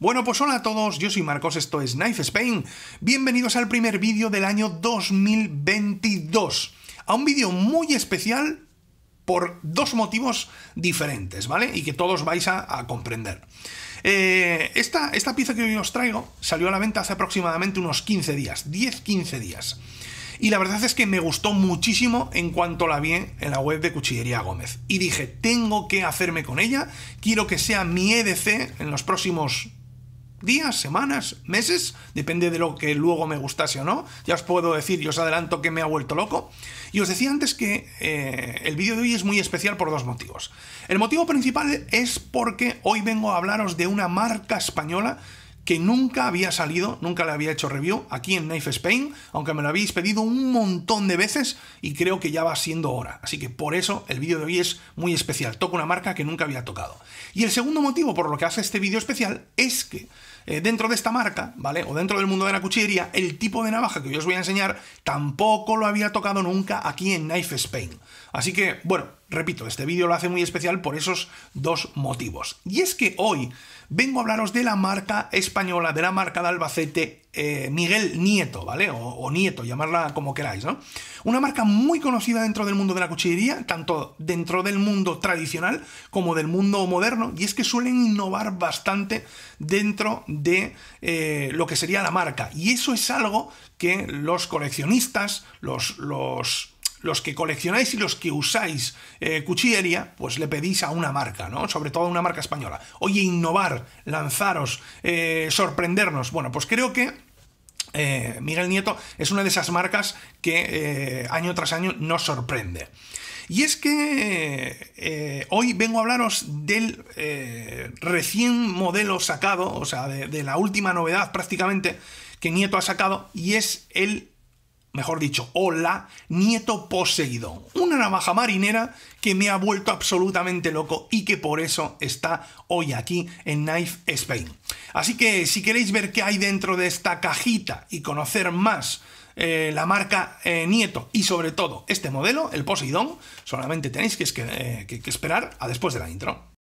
Bueno, pues hola a todos, yo soy Marcos, esto es Knife Spain. Bienvenidos al primer vídeo del año 2022. A un vídeo muy especial por dos motivos diferentes, ¿vale? Y que todos vais a, comprender. Eh, esta, esta pieza que hoy os traigo salió a la venta hace aproximadamente unos 15 días, 10-15 días. Y la verdad es que me gustó muchísimo en cuanto la vi en la web de Cuchillería Gómez. Y dije, tengo que hacerme con ella, quiero que sea mi EDC en los próximos días, semanas, meses, depende de lo que luego me gustase o no. Ya os puedo decir y os adelanto que me ha vuelto loco. Y os decía antes que eh, el vídeo de hoy es muy especial por dos motivos. El motivo principal es porque hoy vengo a hablaros de una marca española que nunca había salido, nunca le había hecho review aquí en Knife Spain, aunque me lo habéis pedido un montón de veces y creo que ya va siendo hora. Así que por eso el vídeo de hoy es muy especial. Toco una marca que nunca había tocado. Y el segundo motivo por lo que hace este vídeo especial es que eh, dentro de esta marca, ¿vale? O dentro del mundo de la cuchillería, el tipo de navaja que yo os voy a enseñar tampoco lo había tocado nunca aquí en Knife Spain. Así que, bueno, Repito, este vídeo lo hace muy especial por esos dos motivos. Y es que hoy vengo a hablaros de la marca española, de la marca de Albacete, eh, Miguel Nieto, ¿vale? O, Nieto, llamarla como queráis, ¿no? Una marca muy conocida dentro del mundo de la cuchillería, tanto dentro del mundo tradicional como del mundo moderno, y es que suelen innovar bastante dentro de eh, lo que sería la marca. Y eso es algo que los coleccionistas, los... los los que coleccionáis y los que usáis eh, cuchillería, pues le pedís a una marca, ¿no? Sobre todo a una marca española. Oye, innovar, lanzaros, eh, sorprendernos. Bueno, pues creo que eh, Miguel Nieto es una de esas marcas que año tras año nos sorprende. Y es que hoy vengo a hablaros del recién modelo sacado, o sea, de la última novedad prácticamente que Nieto ha sacado, y es el mejor dicho, hola, Nieto Poseidón. Una navaja marinera que me ha vuelto absolutamente loco y que por eso está hoy aquí en Knife Spain. Así que si queréis ver qué hay dentro de esta cajita y conocer más eh, la marca eh, Nieto y sobre todo este modelo, el Poseidón, solamente tenéis eh, que esperar a después de la intro.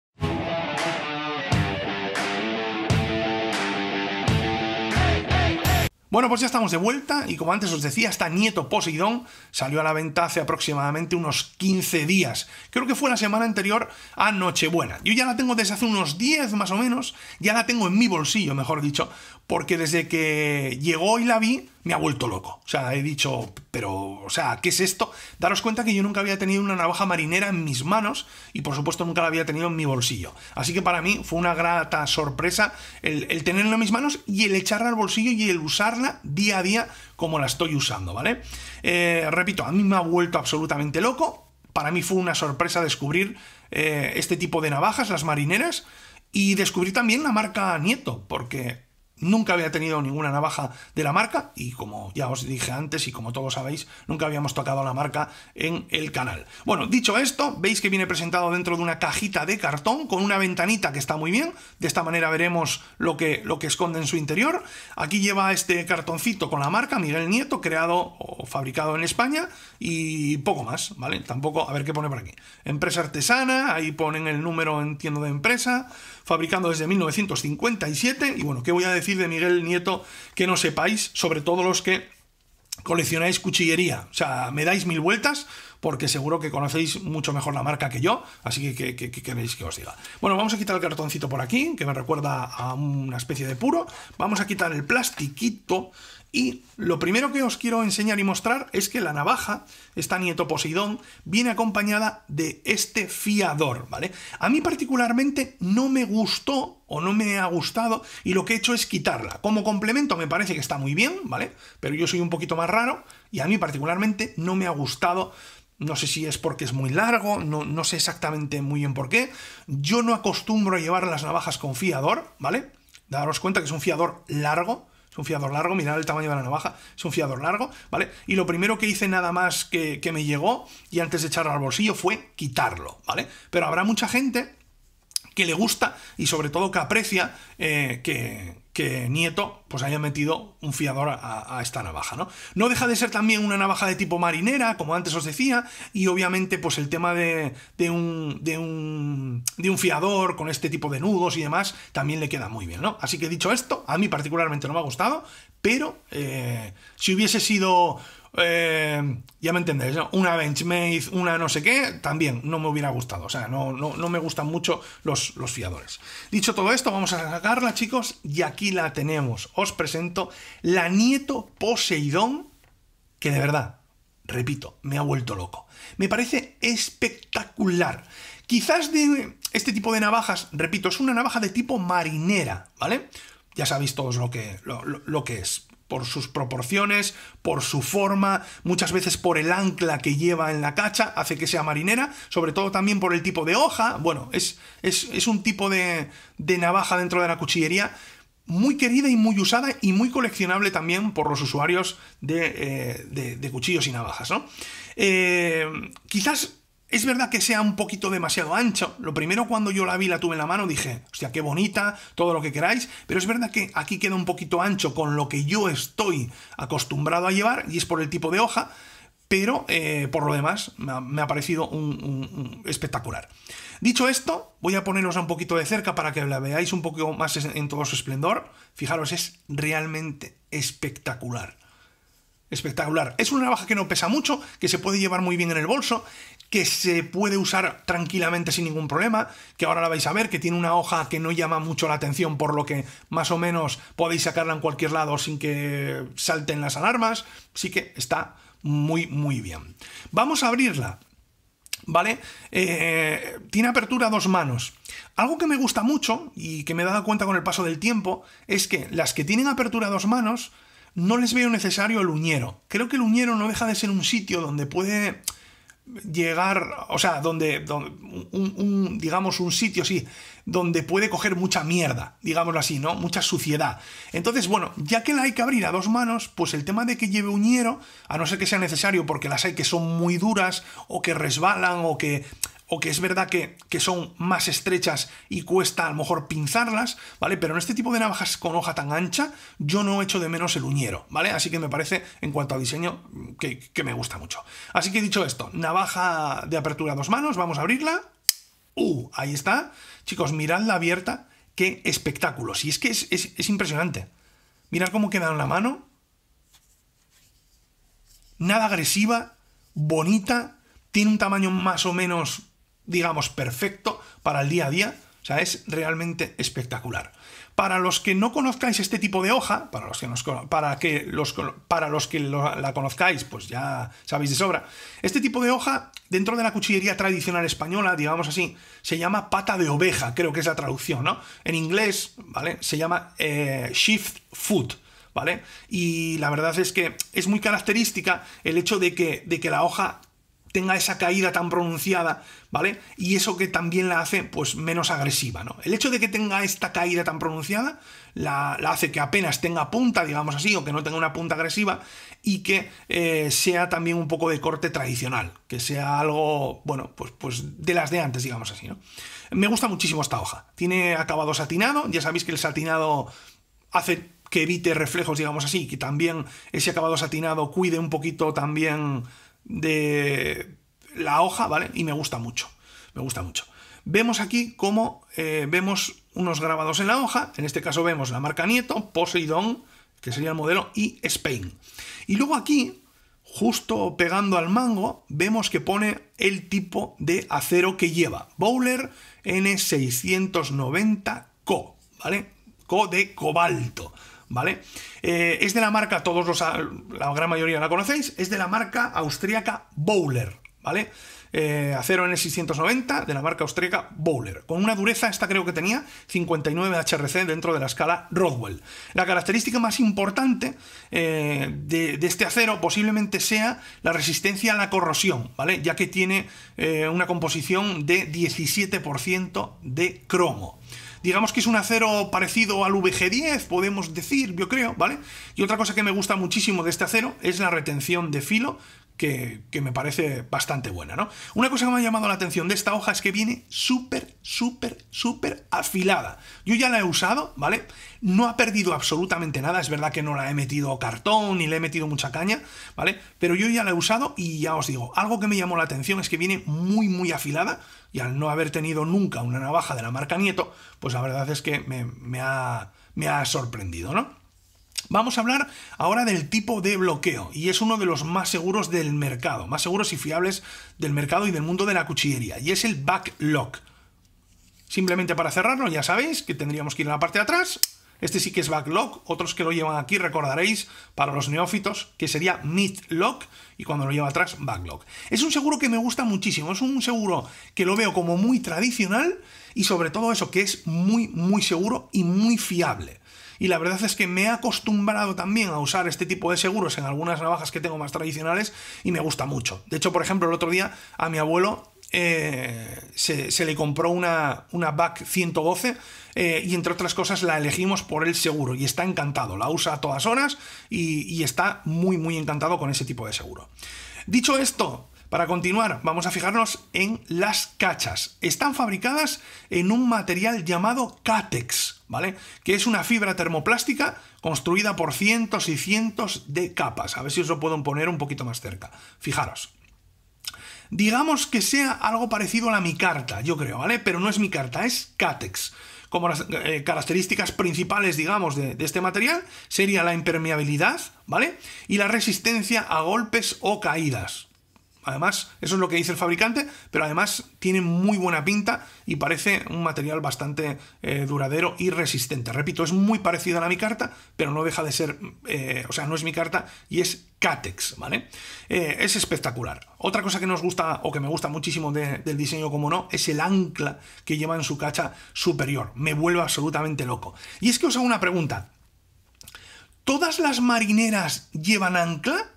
Bueno, pues ya estamos de vuelta y como antes os decía, esta Nieto Poseidón salió a la venta hace aproximadamente unos 15 días. Creo que fue la semana anterior a Nochebuena. Yo ya la tengo desde hace unos 10 más o menos, ya la tengo en mi bolsillo, mejor dicho, porque desde que llegó y la vi, me ha vuelto loco. O sea, he dicho, pero, o sea, ¿qué es esto? Daros cuenta que yo nunca había tenido una navaja marinera en mis manos y por supuesto nunca la había tenido en mi bolsillo. Así que para mí fue una grata sorpresa el, tenerla en mis manos y el echarla al bolsillo y el usarla día a día como la estoy usando, ¿vale? Eh, repito, a mí me ha vuelto absolutamente loco. Para mí fue una sorpresa descubrir eh, este tipo de navajas, las marineras, y descubrir también la marca Nieto, porque Nunca había tenido ninguna navaja de la marca y como ya os dije antes y como todos sabéis, nunca habíamos tocado la marca en el canal. Bueno, dicho esto, veis que viene presentado dentro de una cajita de cartón con una ventanita que está muy bien. De esta manera veremos lo que, lo que esconde en su interior. Aquí lleva este cartoncito con la marca Miguel Nieto, creado o fabricado en España y poco más, ¿vale? Tampoco, a ver qué pone por aquí. Empresa artesana, ahí ponen el número, entiendo, de empresa fabricando desde 1957. Y bueno, ¿qué voy a decir de Miguel Nieto que no sepáis? Sobre todo los que coleccionáis cuchillería. O sea, me dais mil vueltas, porque seguro que conocéis mucho mejor la marca que yo, así que, queréis que os diga. Bueno, vamos a quitar el cartoncito por aquí, que me recuerda a una especie de puro. Vamos a quitar el plastiquito y lo primero que os quiero enseñar y mostrar es que la navaja, esta Nieto Poseidón, viene acompañada de este fiador, ¿vale? A mí particularmente no me gustó o no me ha gustado y lo que he hecho es quitarla. Como complemento me parece que está muy bien, ¿vale? Pero yo soy un poquito más raro, y a mí particularmente no me ha gustado. No sé si es porque es muy largo, no, no sé exactamente muy bien por qué. Yo no acostumbro a llevar las navajas con fiador, ¿vale? Daros cuenta que es un fiador largo, es un fiador largo, mirad el tamaño de la navaja, es un fiador largo, ¿vale? Y lo primero que hice nada más que, que me llegó y antes de echarlo al bolsillo fue quitarlo, ¿vale? Pero habrá mucha gente que le gusta y sobre todo que aprecia eh, que, que Nieto pues haya metido un fiador a, esta navaja, ¿no? No deja de ser también una navaja de tipo marinera, como antes os decía, y obviamente pues el tema de, de, un, de, un, de un fiador con este tipo de nudos y demás también le queda muy bien, ¿no? Así que dicho esto, a mí particularmente no me ha gustado, pero eh, si hubiese sido eh, ya me entendéis, una Benchmade, una no sé qué, también no me hubiera gustado. O sea, no, no, no me gustan mucho los, los, fiadores. Dicho todo esto, vamos a sacarla, chicos, y aquí la tenemos. Os presento la Nieto Poseidón, que de verdad, repito, me ha vuelto loco. Me parece espectacular. Quizás de este tipo de navajas, repito, es una navaja de tipo marinera, ¿vale? Ya sabéis todos lo que, lo que es por sus proporciones, por su forma, muchas veces por el ancla que lleva en la cacha, hace que sea marinera, sobre todo también por el tipo de hoja. Bueno, es, es, un tipo de, navaja dentro de la cuchillería muy querida y muy usada y muy coleccionable también por los usuarios de, eh, de, cuchillos y navajas, ¿no? Eh, quizás es verdad que sea un poquito demasiado ancho. Lo primero cuando yo la vi, la tuve en la mano, dije, hostia, qué bonita, todo lo que queráis, pero es verdad que aquí queda un poquito ancho con lo que yo estoy acostumbrado a llevar, y es por el tipo de hoja, pero eh, por lo demás me ha, parecido un, espectacular. Dicho esto, voy a poneros un poquito de cerca para que la veáis un poco más en todo su esplendor. Fijaros, es realmente espectacular espectacular. Es una navaja que no pesa mucho, que se puede llevar muy bien en el bolso, que se puede usar tranquilamente sin ningún problema, que ahora la vais a ver, que tiene una hoja que no llama mucho la atención, por lo que más o menos podéis sacarla en cualquier lado sin que salten las alarmas. Sí que está muy, muy bien. Vamos a abrirla. ¿Vale? Eh, tiene apertura a dos manos. Algo que me gusta mucho y que me he dado cuenta con el paso del tiempo es que las que tienen apertura a dos manos no les veo necesario el uñero. Creo que el uñero no deja de ser un sitio donde puede llegar, o sea, donde, digamos, un sitio, sí, donde puede coger mucha mierda, digámoslo así, ¿no? Mucha suciedad. Entonces, bueno, ya que la hay que abrir a dos manos, pues el tema de que lleve uñero, a no ser que sea necesario porque las hay que son muy duras o que resbalan o que o que es verdad que, son más estrechas y cuesta a lo mejor pinzarlas, ¿vale? Pero en este tipo de navajas con hoja tan ancha, yo no echo de menos el uñero, ¿vale? Así que me parece, en cuanto a diseño, que, me gusta mucho. Así que dicho esto, navaja de apertura a dos manos, vamos a abrirla. ¡Uh! Ahí está. Chicos, miradla abierta. ¡Qué espectáculo! Y es que es impresionante. Mirad cómo queda en la mano. Nada agresiva, bonita, tiene un tamaño más o menos digamos, perfecto para el día a día. O sea, es realmente espectacular. Para los que no conozcáis este tipo de hoja, para los que, nos, para que, los, para los que la conozcáis, pues ya sabéis de sobra, este tipo de hoja, dentro de la cuchillería tradicional española, digamos así, se llama pata de oveja, creo que es la traducción, ¿no? En inglés, ¿vale? Se llama eh, shift foot. ¿Vale? Y la verdad es que es muy característica el hecho de que, de que la hoja tenga esa caída tan pronunciada, ¿vale? Y eso que también la hace pues menos agresiva, ¿no? El hecho de que tenga esta caída tan pronunciada la, hace que apenas tenga punta, digamos así, o que no tenga una punta agresiva y que eh, sea también un poco de corte tradicional, que sea algo, bueno, pues, pues de las de antes, digamos así, ¿no? Me gusta muchísimo esta hoja. Tiene acabado satinado, ya sabéis que el satinado hace que evite reflejos, digamos así, que también ese acabado satinado cuide un poquito también de la hoja, ¿vale? Y me gusta mucho, me gusta mucho. Vemos aquí cómo eh, vemos unos grabados en la hoja, en este caso vemos la marca Nieto, Poseidón, que sería el modelo, y Spain. Y luego aquí, justo pegando al mango, vemos que pone el tipo de acero que lleva, Bowler N690 Co, ¿vale? Co de cobalto. ¿vale? Eh, es de la marca, todos los, la gran mayoría la conocéis, es de la marca austríaca Bowler, ¿vale? Eh, acero N690 de la marca austríaca Bowler, con una dureza, esta creo que tenía 59 HRC dentro de la escala Rodwell. La característica más importante eh, de, este acero posiblemente sea la resistencia a la corrosión, ¿vale? Ya que tiene una composición de 17% de cromo. Digamos que es un acero parecido al VG10, podemos decir, yo creo, ¿vale? Y otra cosa que me gusta muchísimo de este acero es la retención de filo, que, me parece bastante buena, ¿no? Una cosa que me ha llamado la atención de esta hoja es que viene súper, súper, súper afilada. Yo ya la he usado, ¿vale? No ha perdido absolutamente nada, es verdad que no la he metido cartón ni le he metido mucha caña, ¿vale? Pero yo ya la he usado y ya os digo, algo que me llamó la atención es que viene muy, muy afilada y al no haber tenido nunca una navaja de la marca Nieto, pues la verdad es que me ha sorprendido, ¿no? Vamos a hablar ahora del tipo de bloqueo y es uno de los más seguros del mercado, más seguros y fiables del mercado y del mundo de la cuchillería y es el backlock. Simplemente para cerrarlo, ya sabéis que tendríamos que ir a la parte de atrás. Este sí que es backlock, otros que lo llevan aquí recordaréis para los neófitos que sería Lock, y cuando lo lleva atrás backlock. Es un seguro que me gusta muchísimo, es un seguro que lo veo como muy tradicional y sobre todo eso que es muy muy seguro y muy fiable y la verdad es que me he acostumbrado también a usar este tipo de seguros en algunas navajas que tengo más tradicionales y me gusta mucho. De hecho, por ejemplo, el otro día a mi abuelo eh, se, le compró una, una BAC 112 eh, y entre otras cosas la elegimos por el seguro y está encantado, la usa a todas horas y, y está muy muy encantado con ese tipo de seguro. Dicho esto, para continuar, vamos a fijarnos en las cachas. Están fabricadas en un material llamado cátex, ¿vale? Que es una fibra termoplástica construida por cientos y cientos de capas. A ver si os lo puedo poner un poquito más cerca. Fijaros. Digamos que sea algo parecido a la micarta, yo creo, ¿vale? Pero no es micarta, es cátex como las eh, características principales, digamos, de, de, este material, sería la impermeabilidad, ¿vale? Y la resistencia a golpes o caídas, Además, eso es lo que dice el fabricante, pero además tiene muy buena pinta y parece un material bastante eh, duradero y resistente. Repito, es muy parecido a mi carta, pero no deja de ser, eh, o sea, no es mi carta y es Catex, ¿vale? Eh, es espectacular. Otra cosa que nos gusta o que me gusta muchísimo del diseño, como no, es el ancla que lleva en su cacha superior. Me vuelve absolutamente loco. Y es que os hago una pregunta. ¿Todas las marineras llevan ancla?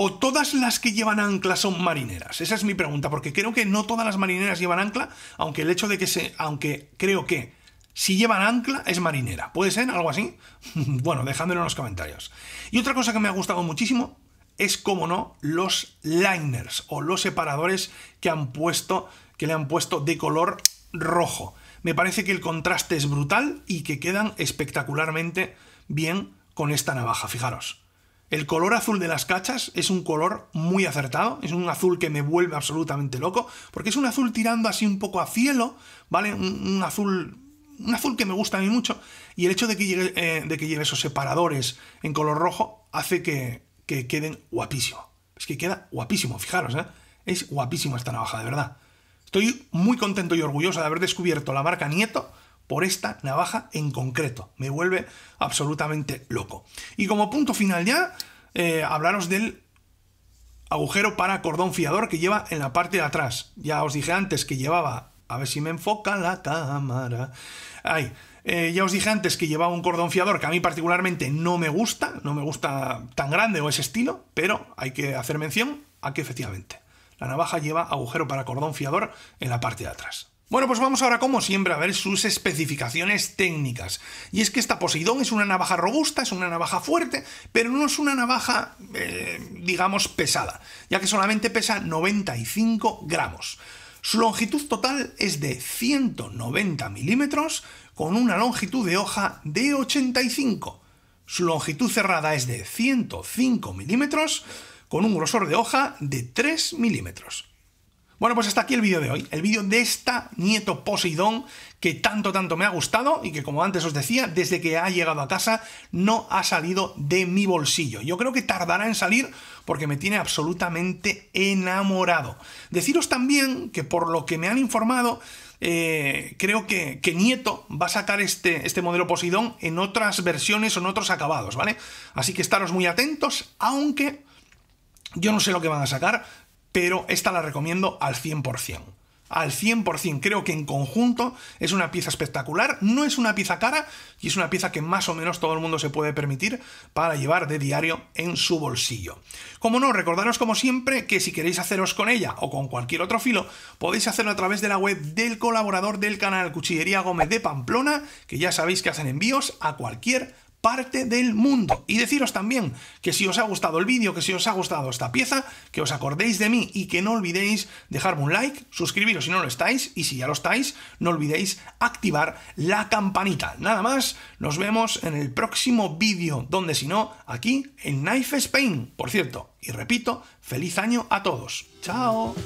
¿O todas las que llevan ancla son marineras? Esa es mi pregunta, porque creo que no todas las marineras llevan ancla, aunque el hecho de que se. aunque creo que si llevan ancla es marinera. ¿Puede ser algo así? bueno, dejándolo en los comentarios. Y otra cosa que me ha gustado muchísimo es, como no, los liners o los separadores que han puesto, que le han puesto de color rojo. Me parece que el contraste es brutal y que quedan espectacularmente bien con esta navaja, fijaros. El color azul de las cachas es un color muy acertado, es un azul que me vuelve absolutamente loco, porque es un azul tirando así un poco a cielo, ¿vale? Un, azul un azul que me gusta a mí mucho, y el hecho de que, llegue, eh, de que lleve esos separadores en color rojo hace que, que queden guapísimo. Es que queda guapísimo, fijaros, ¿eh? Es guapísimo esta navaja, de verdad. Estoy muy contento y orgulloso de haber descubierto la marca Nieto por esta navaja en concreto. Me vuelve absolutamente loco. Y como punto final ya, eh, hablaros del agujero para cordón fiador que lleva en la parte de atrás. Ya os dije antes que llevaba, a ver si me enfoca la cámara. Ahí. Eh, ya os dije antes que llevaba un cordón fiador que a mí particularmente no me gusta, no me gusta tan grande o ese estilo, pero hay que hacer mención a que efectivamente la navaja lleva agujero para cordón fiador en la parte de atrás. Bueno, pues vamos ahora como siempre a ver sus especificaciones técnicas. Y es que esta Poseidón es una navaja robusta, es una navaja fuerte, pero no es una navaja, eh, digamos, pesada, ya que solamente pesa 95 gramos. Su longitud total es de 190 milímetros, con una longitud de hoja de 85. Su longitud cerrada es de 105 milímetros, con un grosor de hoja de 3 milímetros. Bueno, pues hasta aquí el vídeo de hoy, el vídeo de esta Nieto Poseidón que tanto, tanto me ha gustado y que como antes os decía, desde que ha llegado a casa no ha salido de mi bolsillo. Yo creo que tardará en salir porque me tiene absolutamente enamorado. Deciros también que por lo que me han informado, eh, creo que, Nieto va a sacar este, este modelo Poseidón en otras versiones o en otros acabados, ¿vale? Así que estaros muy atentos, aunque... Yo no sé lo que van a sacar, pero esta la recomiendo al 100%. Al 100%, creo que en conjunto es una pieza espectacular, no es una pieza cara y es una pieza que más o menos todo el mundo se puede permitir para llevar de diario en su bolsillo. Como no, recordaros como siempre que si queréis haceros con ella o con cualquier otro filo, podéis hacerlo a través de la web del colaborador del canal Cuchillería Gómez de Pamplona, que ya sabéis que hacen envíos a cualquier parte del mundo. Y deciros también que si os ha gustado el vídeo, que si os ha gustado esta pieza, que os acordéis de mí y que no olvidéis dejarme un like, suscribiros si no lo estáis y si ya lo estáis, no olvidéis activar la campanita. Nada más, nos vemos en el próximo vídeo, donde si no, aquí en Knife Spain. Por cierto, y repito, feliz año a todos. ¡Chao!